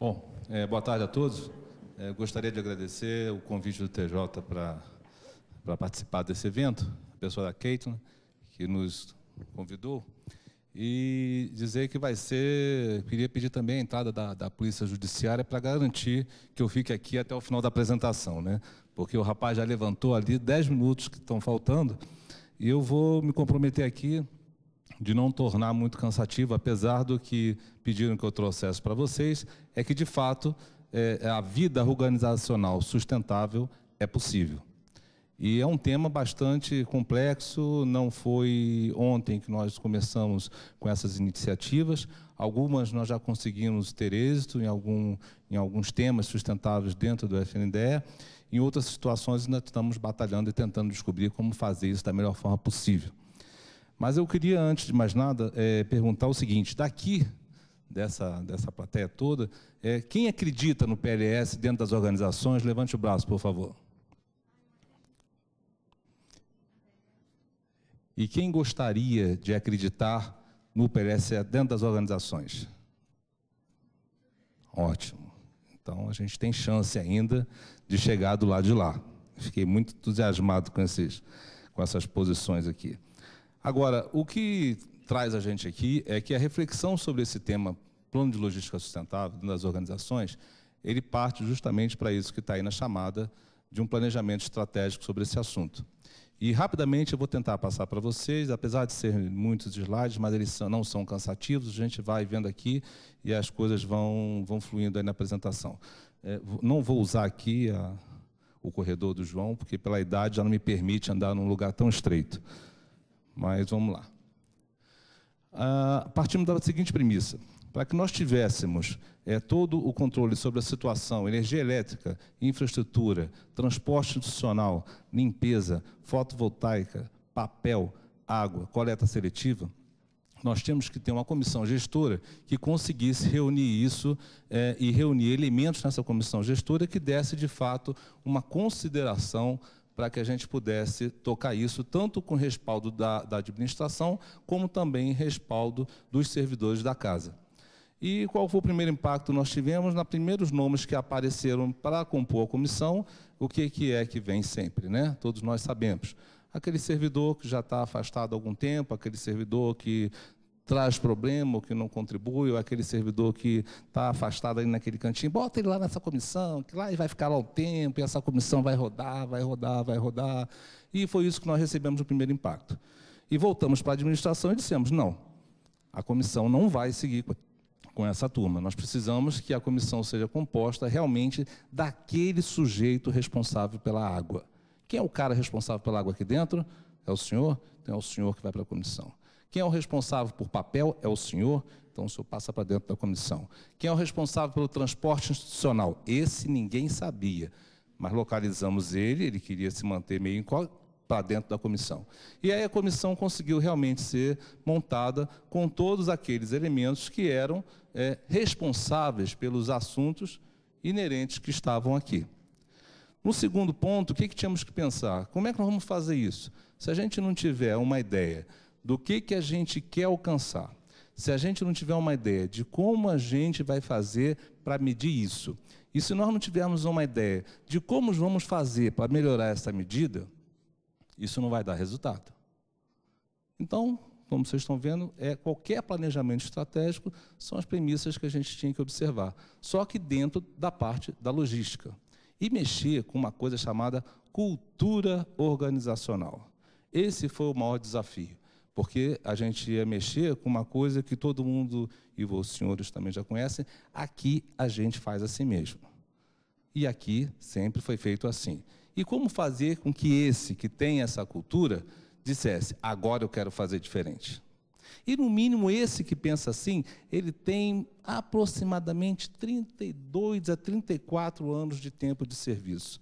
Bom, é, boa tarde a todos. É, gostaria de agradecer o convite do TJ para participar desse evento, a pessoa da Caitlin, que nos convidou, e dizer que vai ser, queria pedir também a entrada da, da Polícia Judiciária para garantir que eu fique aqui até o final da apresentação, né? porque o rapaz já levantou ali 10 minutos que estão faltando, e eu vou me comprometer aqui de não tornar muito cansativo, apesar do que pediram que eu trouxesse para vocês, é que de fato é, a vida organizacional sustentável é possível. E é um tema bastante complexo, não foi ontem que nós começamos com essas iniciativas. Algumas nós já conseguimos ter êxito em, algum, em alguns temas sustentáveis dentro do FNDE. Em outras situações, ainda estamos batalhando e tentando descobrir como fazer isso da melhor forma possível. Mas eu queria, antes de mais nada, é, perguntar o seguinte: daqui, dessa, dessa plateia toda, é, quem acredita no PLS dentro das organizações, levante o braço, por favor. E quem gostaria de acreditar no PLS dentro das organizações? Ótimo. Então a gente tem chance ainda de chegar do lado de lá. Fiquei muito entusiasmado com, esses, com essas posições aqui. Agora, o que traz a gente aqui é que a reflexão sobre esse tema, plano de logística sustentável das organizações, ele parte justamente para isso que está aí na chamada de um planejamento estratégico sobre esse assunto. E rapidamente eu vou tentar passar para vocês, apesar de ser muitos slides, mas eles são, não são cansativos, a gente vai vendo aqui e as coisas vão, vão fluindo aí na apresentação. É, não vou usar aqui a, o corredor do João, porque pela idade já não me permite andar num lugar tão estreito. Mas vamos lá. Ah, partimos da seguinte premissa: para que nós tivéssemos é, todo o controle sobre a situação, energia elétrica, infraestrutura, transporte institucional, limpeza, fotovoltaica, papel, água, coleta seletiva, nós temos que ter uma comissão gestora que conseguisse reunir isso é, e reunir elementos nessa comissão gestora que desse, de fato, uma consideração para que a gente pudesse tocar isso, tanto com respaldo da, da administração, como também respaldo dos servidores da casa. E qual foi o primeiro impacto nós tivemos? Na primeiros nomes que apareceram para compor a comissão, o que, que é que vem sempre, né? Todos nós sabemos. Aquele servidor que já está afastado há algum tempo, aquele servidor que traz problema, ou que não contribui, ou aquele servidor que está afastado ali naquele cantinho, bota ele lá nessa comissão, que lá ele vai ficar lá um tempo, e essa comissão vai rodar, vai rodar, vai rodar. E foi isso que nós recebemos o primeiro impacto. E voltamos para a administração e dissemos, não, a comissão não vai seguir com essa turma. Nós precisamos que a comissão seja composta realmente daquele sujeito responsável pela água. Quem é o cara responsável pela água aqui dentro? É o senhor? Então é o senhor que vai para a comissão. Quem é o responsável por papel é o senhor, então o senhor passa para dentro da comissão. Quem é o responsável pelo transporte institucional? Esse ninguém sabia, mas localizamos ele, ele queria se manter meio incógnito, para dentro da comissão. E aí a comissão conseguiu realmente ser montada com todos aqueles elementos que eram é, responsáveis pelos assuntos inerentes que estavam aqui. No segundo ponto, o que, que tínhamos que pensar? Como é que nós vamos fazer isso? Se a gente não tiver uma ideia do que, que a gente quer alcançar, se a gente não tiver uma ideia de como a gente vai fazer para medir isso, e se nós não tivermos uma ideia de como vamos fazer para melhorar essa medida, isso não vai dar resultado. Então, como vocês estão vendo, é qualquer planejamento estratégico são as premissas que a gente tinha que observar, só que dentro da parte da logística. E mexer com uma coisa chamada cultura organizacional. Esse foi o maior desafio porque a gente ia mexer com uma coisa que todo mundo, e os senhores também já conhecem, aqui a gente faz assim mesmo. E aqui sempre foi feito assim. E como fazer com que esse que tem essa cultura dissesse: agora eu quero fazer diferente? E no mínimo esse que pensa assim, ele tem aproximadamente 32 a 34 anos de tempo de serviço.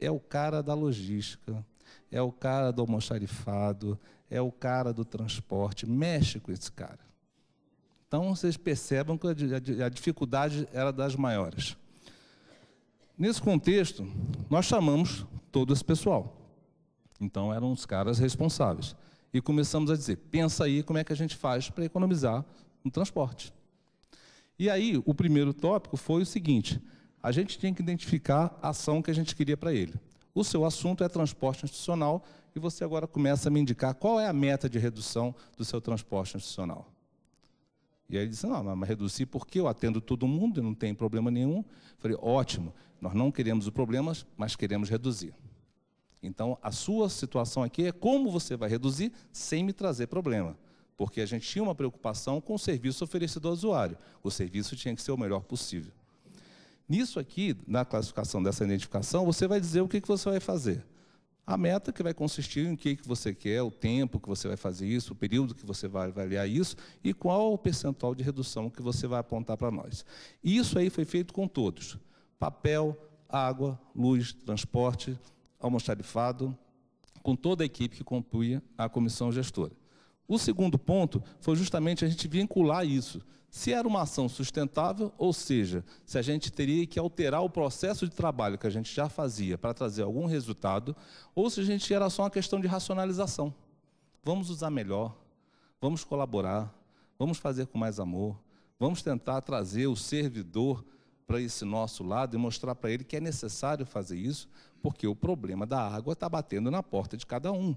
É o cara da logística, é o cara do almoxarifado, é o cara do transporte, mexe com esse cara. Então vocês percebam que a dificuldade era das maiores. Nesse contexto, nós chamamos todo esse pessoal. Então eram os caras responsáveis. E começamos a dizer: pensa aí como é que a gente faz para economizar no transporte. E aí, o primeiro tópico foi o seguinte: a gente tinha que identificar a ação que a gente queria para ele. O seu assunto é transporte institucional e você agora começa a me indicar qual é a meta de redução do seu transporte institucional. E aí ele disse, não, mas reduzir porque eu atendo todo mundo e não tem problema nenhum. falei, ótimo, nós não queremos o problema, mas queremos reduzir. Então, a sua situação aqui é como você vai reduzir sem me trazer problema. Porque a gente tinha uma preocupação com o serviço oferecido ao usuário. O serviço tinha que ser o melhor possível. Nisso aqui, na classificação dessa identificação, você vai dizer o que, que você vai fazer. A meta que vai consistir em o que, que você quer, o tempo que você vai fazer isso, o período que você vai avaliar isso e qual o percentual de redução que você vai apontar para nós. Isso aí foi feito com todos: papel, água, luz, transporte, almoxarifado, com toda a equipe que compunha a comissão gestora. O segundo ponto foi justamente a gente vincular isso. Se era uma ação sustentável, ou seja, se a gente teria que alterar o processo de trabalho que a gente já fazia para trazer algum resultado, ou se a gente era só uma questão de racionalização. Vamos usar melhor, vamos colaborar, vamos fazer com mais amor, vamos tentar trazer o servidor para esse nosso lado e mostrar para ele que é necessário fazer isso, porque o problema da água está batendo na porta de cada um.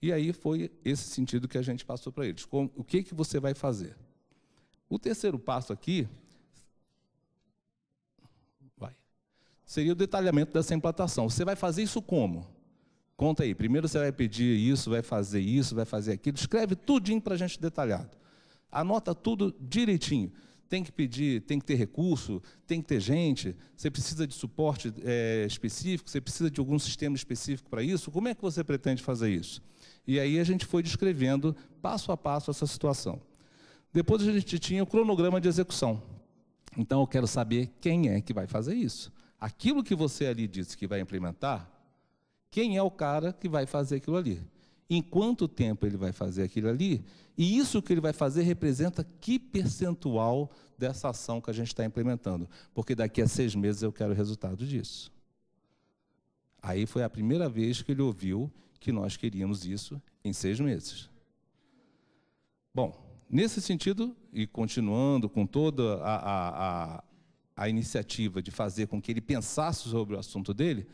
E aí foi esse sentido que a gente passou para eles. Como, o que, que você vai fazer? O terceiro passo aqui vai, seria o detalhamento dessa implantação. Você vai fazer isso como? Conta aí. Primeiro você vai pedir isso, vai fazer isso, vai fazer aquilo. Escreve tudinho para a gente detalhado. Anota tudo direitinho. Tem que pedir, tem que ter recurso, tem que ter gente. Você precisa de suporte é, específico, você precisa de algum sistema específico para isso. Como é que você pretende fazer isso? E aí a gente foi descrevendo passo a passo essa situação. Depois a gente tinha o cronograma de execução. Então eu quero saber quem é que vai fazer isso. Aquilo que você ali disse que vai implementar, quem é o cara que vai fazer aquilo ali? Em quanto tempo ele vai fazer aquilo ali? E isso que ele vai fazer representa que percentual dessa ação que a gente está implementando? Porque daqui a seis meses eu quero o resultado disso. Aí foi a primeira vez que ele ouviu que nós queríamos isso em seis meses. Bom, nesse sentido, e continuando com toda a, a, a, a iniciativa de fazer com que ele pensasse sobre o assunto dele,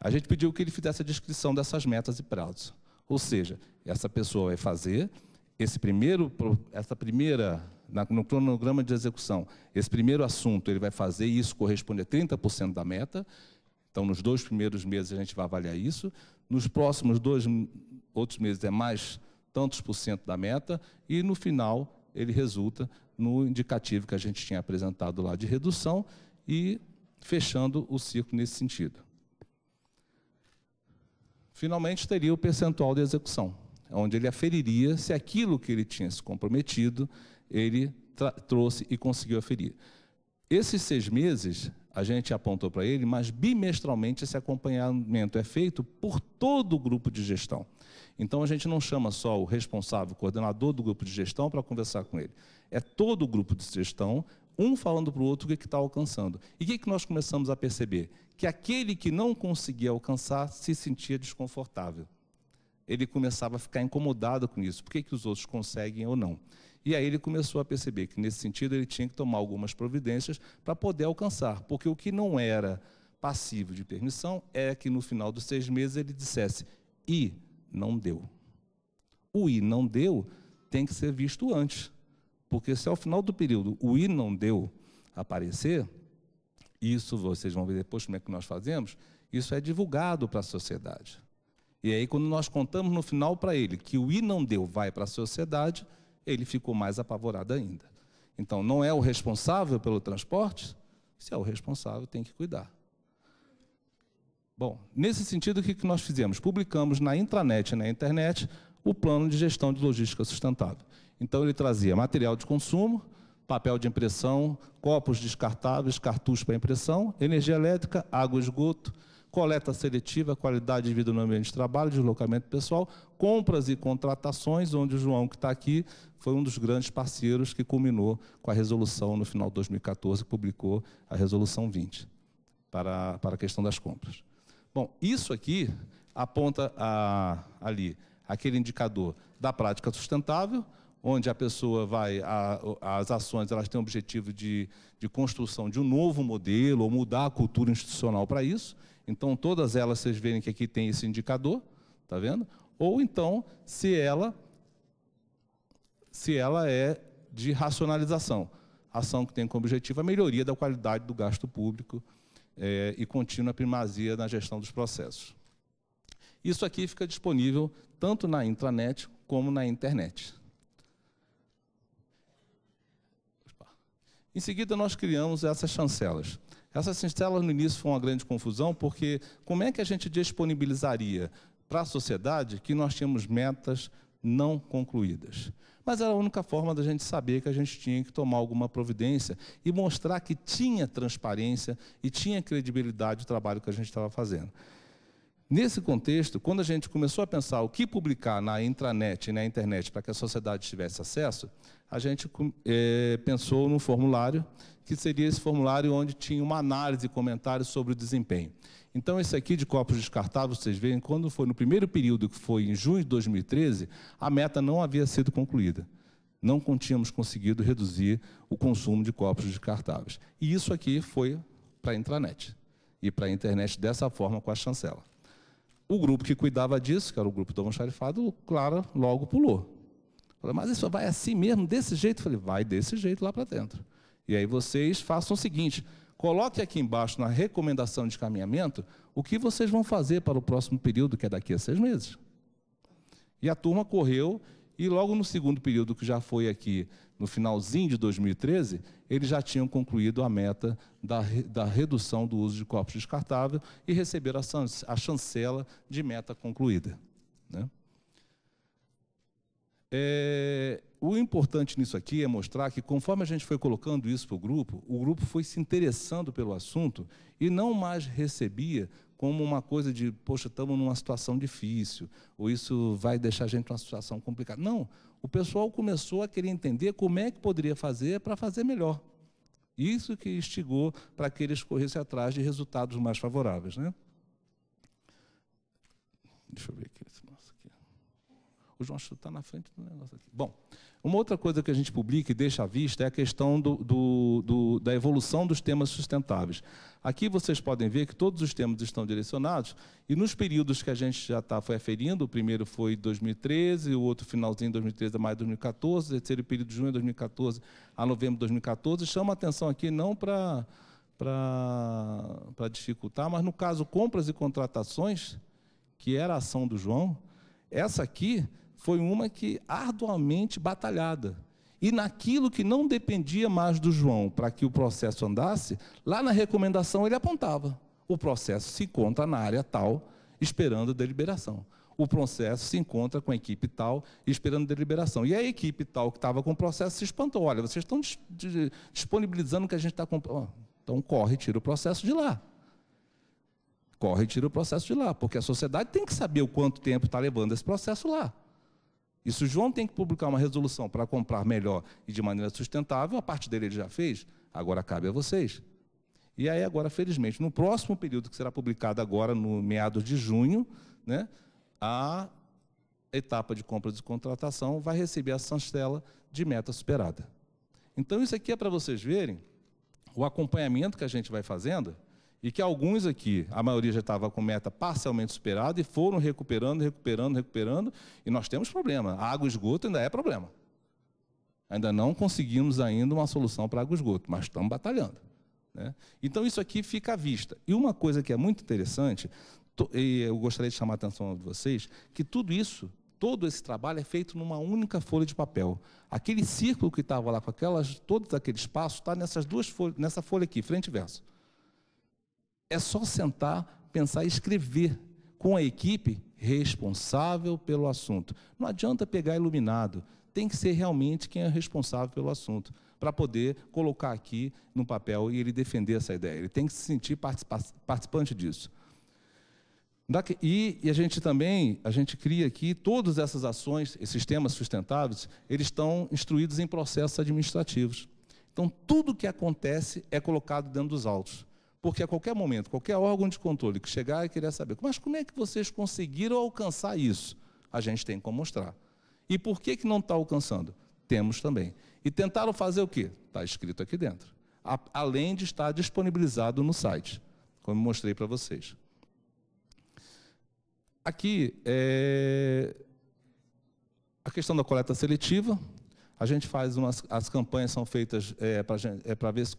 a gente pediu que ele fizesse a descrição dessas metas e prazos. Ou seja, essa pessoa vai fazer esse primeiro, essa primeira, no cronograma de execução, esse primeiro assunto ele vai fazer e isso corresponde a 30% da meta, então, nos dois primeiros meses a gente vai avaliar isso. Nos próximos dois outros meses é mais tantos por cento da meta e no final ele resulta no indicativo que a gente tinha apresentado lá de redução e fechando o ciclo nesse sentido. Finalmente teria o percentual de execução, onde ele aferiria se aquilo que ele tinha se comprometido ele trouxe e conseguiu aferir. Esses seis meses a gente apontou para ele, mas bimestralmente esse acompanhamento é feito por todo o grupo de gestão. Então a gente não chama só o responsável, o coordenador do grupo de gestão para conversar com ele. É todo o grupo de gestão, um falando para o outro o que está alcançando. E o que, que nós começamos a perceber? Que aquele que não conseguia alcançar se sentia desconfortável. Ele começava a ficar incomodado com isso. Por que, que os outros conseguem ou não? E aí ele começou a perceber que, nesse sentido, ele tinha que tomar algumas providências para poder alcançar, porque o que não era passivo de permissão é que, no final dos seis meses, ele dissesse: e não deu. O i não deu tem que ser visto antes, porque se ao final do período o i não deu aparecer, isso vocês vão ver depois como é que nós fazemos, isso é divulgado para a sociedade. E aí, quando nós contamos no final para ele que o I não deu vai para a sociedade, ele ficou mais apavorado ainda. Então, não é o responsável pelo transporte? Se é o responsável, tem que cuidar. Bom, nesse sentido, o que nós fizemos? Publicamos na intranet e na internet o plano de gestão de logística sustentável. Então, ele trazia material de consumo, papel de impressão, copos descartáveis, cartuchos para impressão, energia elétrica, água e esgoto, coleta seletiva, qualidade de vida no ambiente de trabalho, deslocamento pessoal, compras e contratações, onde o João, que está aqui, foi um dos grandes parceiros que culminou com a resolução no final de 2014, publicou a resolução 20 para, para a questão das compras. Bom, isso aqui aponta a, ali aquele indicador da prática sustentável, onde a pessoa vai, a, as ações elas têm o objetivo de, de construção de um novo modelo ou mudar a cultura institucional para isso. Então, todas elas, vocês verem que aqui tem esse indicador, tá vendo? Ou então, se ela, se ela é de racionalização, ação que tem como objetivo a melhoria da qualidade do gasto público é, e contínua primazia na gestão dos processos. Isso aqui fica disponível tanto na intranet como na internet. Em seguida, nós criamos essas chancelas. Essa cistela no início foi uma grande confusão, porque como é que a gente disponibilizaria para a sociedade que nós tínhamos metas não concluídas? Mas era a única forma da gente saber que a gente tinha que tomar alguma providência e mostrar que tinha transparência e tinha credibilidade o trabalho que a gente estava fazendo. Nesse contexto, quando a gente começou a pensar o que publicar na intranet e na internet para que a sociedade tivesse acesso, a gente é, pensou num formulário que seria esse formulário onde tinha uma análise e comentários sobre o desempenho. Então, esse aqui de copos descartáveis, vocês veem, quando foi no primeiro período, que foi em junho de 2013, a meta não havia sido concluída. Não tínhamos conseguido reduzir o consumo de copos descartáveis. E isso aqui foi para a intranet e para a internet dessa forma com a chancela. O grupo que cuidava disso, que era o grupo do almoxarifado, Clara logo pulou. Falei, mas isso vai assim mesmo, desse jeito? Falei, vai desse jeito lá para dentro. E aí vocês façam o seguinte: coloque aqui embaixo na recomendação de caminhamento o que vocês vão fazer para o próximo período, que é daqui a seis meses. E a turma correu, e logo no segundo período, que já foi aqui no finalzinho de 2013, eles já tinham concluído a meta da, da redução do uso de copos descartáveis e receberam a, a chancela de meta concluída. Né? É, o importante nisso aqui é mostrar que, conforme a gente foi colocando isso para o grupo, o grupo foi se interessando pelo assunto e não mais recebia como uma coisa de, poxa, estamos numa situação difícil, ou isso vai deixar a gente numa situação complicada. Não, o pessoal começou a querer entender como é que poderia fazer para fazer melhor. Isso que instigou para que eles corressem atrás de resultados mais favoráveis. Né? Deixa eu ver aqui. O João está na frente do negócio aqui. Bom, uma outra coisa que a gente publica e deixa à vista é a questão do, do, do, da evolução dos temas sustentáveis. Aqui vocês podem ver que todos os temas estão direcionados e nos períodos que a gente já está referindo, o primeiro foi 2013, o outro finalzinho de 2013 a maio de 2014, o terceiro período de junho de 2014 a novembro de 2014, chama atenção aqui não para para dificultar, mas no caso compras e contratações, que era a ação do João, essa aqui foi uma que arduamente batalhada. E naquilo que não dependia mais do João para que o processo andasse, lá na recomendação ele apontava: o processo se encontra na área tal, esperando deliberação. O processo se encontra com a equipe tal, esperando deliberação. E a equipe tal que estava com o processo se espantou: olha, vocês estão disponibilizando que a gente está com. Oh, então corre, tira o processo de lá corre e tira o processo de lá, porque a sociedade tem que saber o quanto tempo está levando esse processo lá. E se o João tem que publicar uma resolução para comprar melhor e de maneira sustentável, a parte dele ele já fez, agora cabe a vocês. E aí, agora, felizmente, no próximo período que será publicado agora, no meados de junho, né, a etapa de compras e contratação vai receber a chancela de meta superada. Então, isso aqui é para vocês verem o acompanhamento que a gente vai fazendo e que alguns aqui, a maioria já estava com meta parcialmente superada e foram recuperando, recuperando, recuperando, e nós temos problema. A água e esgoto ainda é problema. Ainda não conseguimos ainda uma solução para água e esgoto, mas estamos batalhando. Né? Então isso aqui fica à vista. E uma coisa que é muito interessante, e eu gostaria de chamar a atenção de vocês, que tudo isso, todo esse trabalho é feito numa única folha de papel. Aquele círculo que estava lá com aquelas, todo aquele espaço está nessas duas folhas, nessa folha aqui, frente e verso. É só sentar, pensar e escrever com a equipe responsável pelo assunto. Não adianta pegar iluminado, tem que ser realmente quem é responsável pelo assunto, para poder colocar aqui no papel e ele defender essa ideia. Ele tem que se sentir participante disso. E, e a gente também, a gente cria aqui, todas essas ações, esses temas sustentáveis, eles estão instruídos em processos administrativos. Então, tudo que acontece é colocado dentro dos autos. Porque a qualquer momento, qualquer órgão de controle que chegar e querer saber, mas como é que vocês conseguiram alcançar isso? A gente tem como mostrar. E por que, que não está alcançando? Temos também. E tentaram fazer o quê? Está escrito aqui dentro. A, além de estar disponibilizado no site, como mostrei para vocês. Aqui é a questão da coleta seletiva, a gente faz umas, as campanhas são feitas é, para é, ver se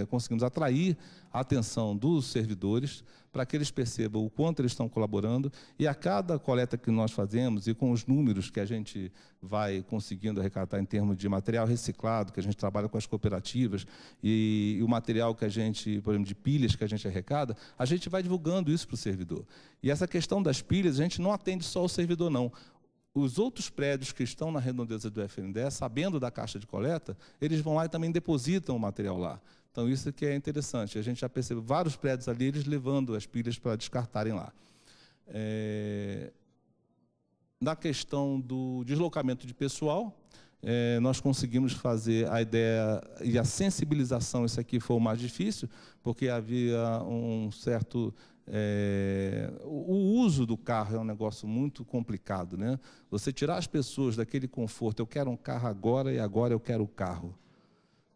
é, conseguimos atrair a atenção dos servidores, para que eles percebam o quanto eles estão colaborando. E a cada coleta que nós fazemos e com os números que a gente vai conseguindo arrecadar em termos de material reciclado, que a gente trabalha com as cooperativas, e, e o material que a gente, por exemplo, de pilhas que a gente arrecada, a gente vai divulgando isso para o servidor. E essa questão das pilhas, a gente não atende só o servidor, não os outros prédios que estão na redondeza do FNDE, sabendo da caixa de coleta, eles vão lá e também depositam o material lá. Então, isso que é interessante. A gente já percebeu vários prédios ali, eles levando as pilhas para descartarem lá. É... Na questão do deslocamento de pessoal, é, nós conseguimos fazer a ideia e a sensibilização. Isso aqui foi o mais difícil, porque havia um certo é, o uso do carro é um negócio muito complicado, né? Você tirar as pessoas daquele conforto, eu quero um carro agora e agora eu quero o um carro.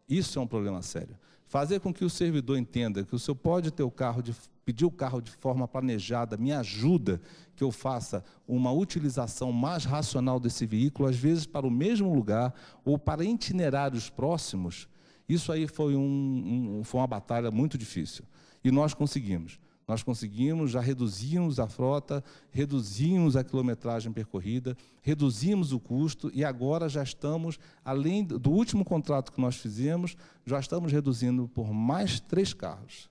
Isso é um problema sério. Fazer com que o servidor entenda que o senhor pode ter o carro, de, pedir o carro de forma planejada, me ajuda que eu faça uma utilização mais racional desse veículo, às vezes para o mesmo lugar ou para itinerários próximos. Isso aí foi, um, um, foi uma batalha muito difícil. E nós conseguimos nós conseguimos, já reduzimos a frota, reduzimos a quilometragem percorrida, reduzimos o custo e agora já estamos, além do último contrato que nós fizemos, já estamos reduzindo por mais três carros.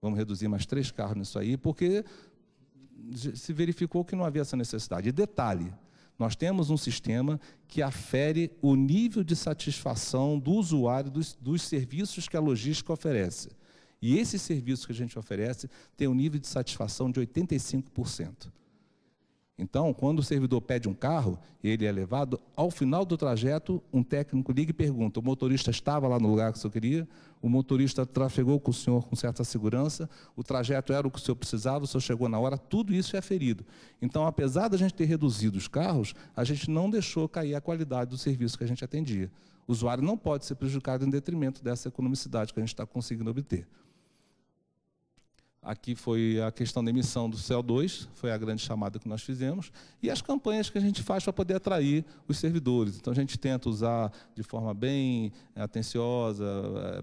Vamos reduzir mais três carros nisso aí, porque se verificou que não havia essa necessidade. E detalhe, nós temos um sistema que afere o nível de satisfação do usuário dos, dos serviços que a logística oferece. E esse serviço que a gente oferece tem um nível de satisfação de 85%. Então, quando o servidor pede um carro, ele é levado, ao final do trajeto, um técnico liga e pergunta: o motorista estava lá no lugar que o senhor queria, o motorista trafegou com o senhor com certa segurança, o trajeto era o que o senhor precisava, o senhor chegou na hora, tudo isso é ferido. Então, apesar da gente ter reduzido os carros, a gente não deixou cair a qualidade do serviço que a gente atendia. O usuário não pode ser prejudicado em detrimento dessa economicidade que a gente está conseguindo obter. Aqui foi a questão da emissão do CO2, foi a grande chamada que nós fizemos, e as campanhas que a gente faz para poder atrair os servidores. Então a gente tenta usar de forma bem é, atenciosa,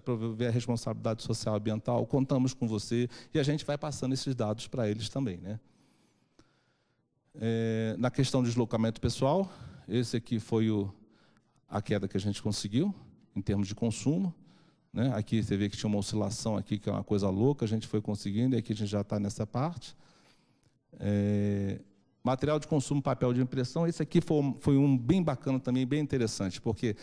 é, ver a responsabilidade social e ambiental, contamos com você, e a gente vai passando esses dados para eles também. Né? É, na questão do deslocamento pessoal, esse aqui foi o, a queda que a gente conseguiu em termos de consumo. Né? Aqui você vê que tinha uma oscilação aqui, que é uma coisa louca, a gente foi conseguindo, e aqui a gente já está nessa parte. É... Material de consumo, papel de impressão, esse aqui foi, foi um bem bacana também, bem interessante, porque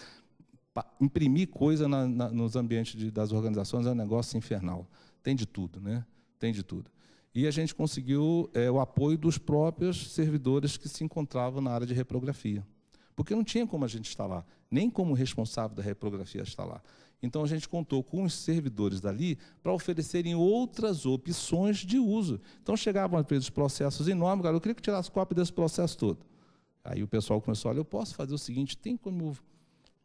imprimir coisa na, na, nos ambientes de, das organizações é um negócio infernal. Tem de tudo, né? Tem de tudo. E a gente conseguiu é, o apoio dos próprios servidores que se encontravam na área de reprografia. Porque não tinha como a gente estar lá, nem como responsável da reprografia estar lá. Então a gente contou com os servidores dali para oferecerem outras opções de uso. Então chegavam às vezes processos enormes, cara, eu queria que tirasse cópia desse processo todo. Aí o pessoal começou, olha, eu posso fazer o seguinte, tem como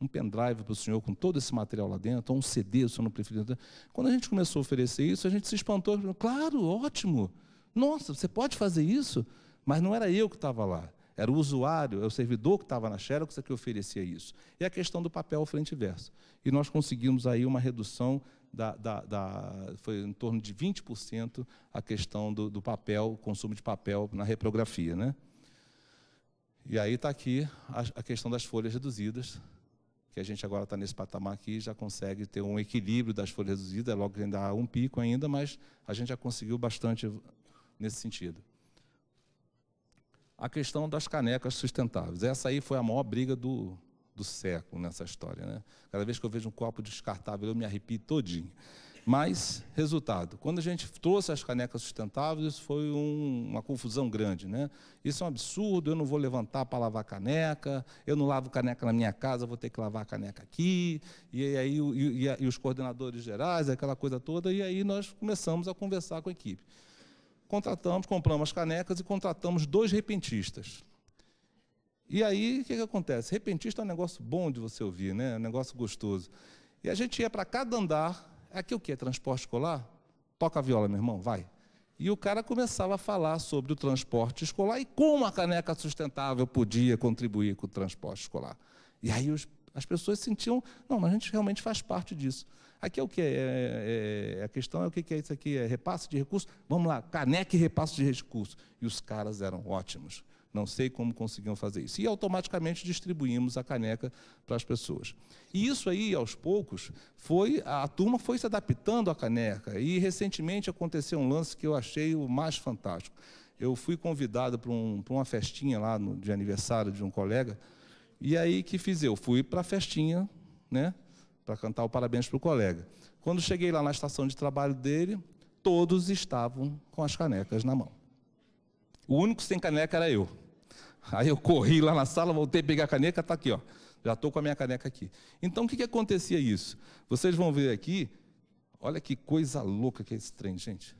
um pendrive para o senhor com todo esse material lá dentro, ou um CD, se o senhor não preferir. Né? Quando a gente começou a oferecer isso, a gente se espantou, claro, ótimo, nossa, você pode fazer isso? Mas não era eu que estava lá. Era o usuário, era é o servidor que estava na Xerox é que oferecia isso. E a questão do papel frente e verso. E nós conseguimos aí uma redução da, da, da, foi em torno de 20% a questão do, do papel, consumo de papel na reprografia. Né? E aí está aqui a, a, questão das folhas reduzidas, que a gente agora está nesse patamar aqui, já consegue ter um equilíbrio das folhas reduzidas, é logo ainda há um pico ainda, mas a gente já conseguiu bastante nesse sentido a questão das canecas sustentáveis. Essa aí foi a maior briga do, do século nessa história. Né? Cada vez que eu vejo um copo descartável, eu me arrepio todinho. Mas, resultado, quando a gente trouxe as canecas sustentáveis, isso foi um, uma confusão grande. Né? Isso é um absurdo, eu não vou levantar para lavar caneca, eu não lavo caneca na minha casa, vou ter que lavar a caneca aqui, e aí e, e, e os coordenadores gerais, aquela coisa toda, e aí nós começamos a conversar com a equipe contratamos, compramos as canecas e contratamos dois repentistas. E aí, o que, que acontece? Repentista é um negócio bom de você ouvir, né? É um negócio gostoso. E a gente ia para cada andar, aqui o que é transporte escolar? Toca a viola, meu irmão, vai. E o cara começava a falar sobre o transporte escolar e como a caneca sustentável podia contribuir com o transporte escolar. E aí os, as pessoas sentiam, não, mas a gente realmente faz parte disso. Aqui é o que? É, é, é, a questão é o que é isso aqui? É repasse de recursos? Vamos lá, caneque repasse de recursos. E os caras eram ótimos. Não sei como conseguiam fazer isso. E automaticamente distribuímos a caneca para as pessoas. E isso aí, aos poucos, foi a turma foi se adaptando à caneca. E recentemente aconteceu um lance que eu achei o mais fantástico. Eu fui convidado para um, uma festinha lá no, de aniversário de um colega. E aí que fiz eu? Fui para a festinha, né? para cantar o parabéns para o colega. Quando cheguei lá na estação de trabalho dele, todos estavam com as canecas na mão. O único sem caneca era eu. Aí eu corri lá na sala, voltei a pegar a caneca, está aqui, ó. Já estou com a minha caneca aqui. Então o que, que acontecia isso? Vocês vão ver aqui, olha que coisa louca que é esse trem, gente.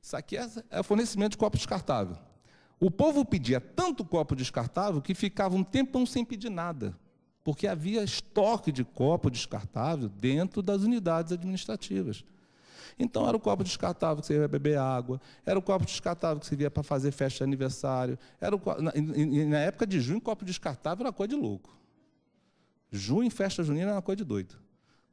Isso aqui é, é fornecimento de copo descartável. O povo pedia tanto copo descartável que ficava um tempão sem pedir nada porque havia estoque de copo descartável dentro das unidades administrativas. Então era o copo descartável que você ia beber água, era o copo descartável que você ia para fazer festa de aniversário, era na, na, época de junho copo descartável era coisa de louco. Junho festa junina era coisa de doido.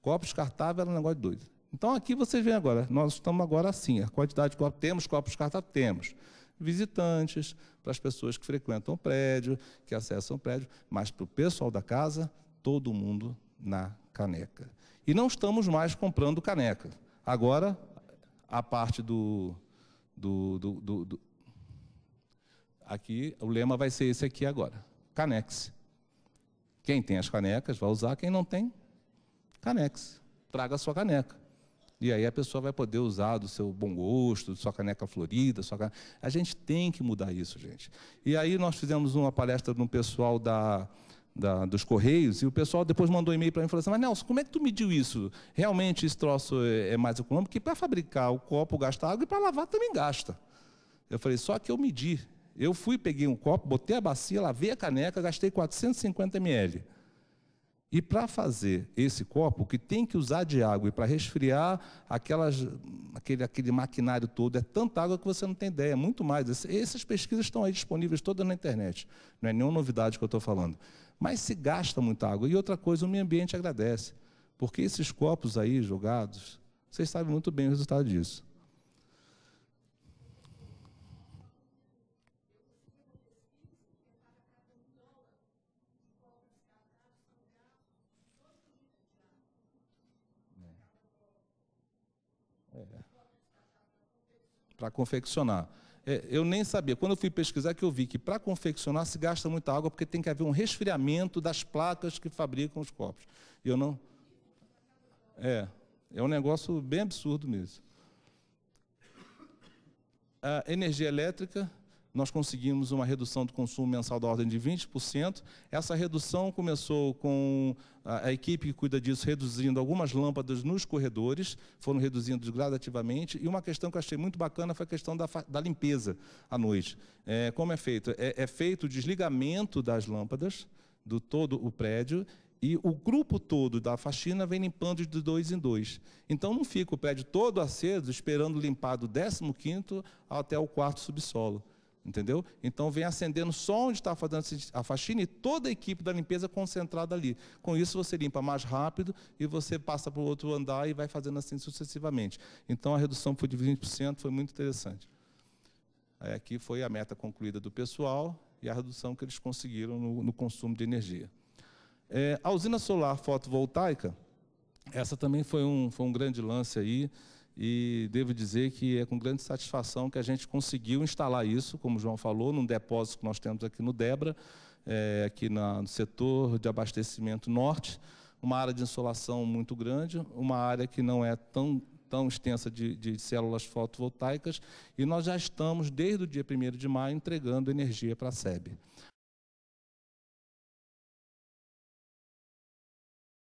Copo descartável era um negócio de doido. Então aqui vocês veem agora, nós estamos agora assim, a quantidade de copos, temos copos descartáveis? Temos. Visitantes, para as pessoas que frequentam o prédio, que acessam o prédio, mas para o pessoal da casa, todo mundo na caneca. E não estamos mais comprando caneca. Agora, a parte do, do, do, do, do aqui, o lema vai ser esse aqui agora: Canex. Quem tem as canecas vai usar, quem não tem, Canex. Traga a sua caneca. E aí a pessoa vai poder usar do seu bom gosto, sua caneca florida, sua caneca... A gente tem que mudar isso, gente. E aí nós fizemos uma palestra no pessoal da, da, dos Correios, e o pessoal depois mandou um e-mail para mim e falou assim, mas Nelson, como é que tu mediu isso? Realmente esse troço é, é mais econômico? Porque para fabricar o copo gasta água e para lavar também gasta. Eu falei, só que eu medi. Eu fui, peguei um copo, botei a bacia, lavei a caneca, gastei 450 ml. E para fazer esse copo, que tem que usar de água, e para resfriar aquelas, aquele, aquele maquinário todo, é tanta água que você não tem ideia, é muito mais. Essas pesquisas estão aí disponíveis todas na internet, não é nenhuma novidade que eu estou falando. Mas se gasta muita água. E outra coisa, o meio ambiente agradece, porque esses copos aí jogados, vocês sabem muito bem o resultado disso. para confeccionar. É, eu nem sabia. Quando eu fui pesquisar, que eu vi que para confeccionar se gasta muita água porque tem que haver um resfriamento das placas que fabricam os copos. E eu não. É, é um negócio bem absurdo mesmo. A energia elétrica nós conseguimos uma redução do consumo mensal da ordem de 20%. Essa redução começou com a, equipe que cuida disso reduzindo algumas lâmpadas nos corredores, foram reduzindo gradativamente. E uma questão que eu achei muito bacana foi a questão da, da limpeza à noite. É, como é feito? É, é feito o desligamento das lâmpadas do todo o prédio e o grupo todo da faxina vem limpando de dois em dois. Então não fica o prédio todo aceso esperando limpar do 15 até o quarto subsolo. Entendeu? Então vem acendendo só onde está fazendo a faxina e toda a equipe da limpeza concentrada ali. Com isso você limpa mais rápido e você passa para o outro andar e vai fazendo assim sucessivamente. Então a redução foi de 20%, foi muito interessante. Aí aqui foi a meta concluída do pessoal e a redução que eles conseguiram no, no consumo de energia. É, a usina solar fotovoltaica, essa também foi um, foi um grande lance aí e devo dizer que é com grande satisfação que a gente conseguiu instalar isso, como o João falou, num depósito que nós temos aqui no Debra, é, aqui na, no setor de abastecimento norte, uma área de insolação muito grande, uma área que não é tão, tão extensa de, de células fotovoltaicas, e nós já estamos, desde o dia 1 de maio, entregando energia para a SEB.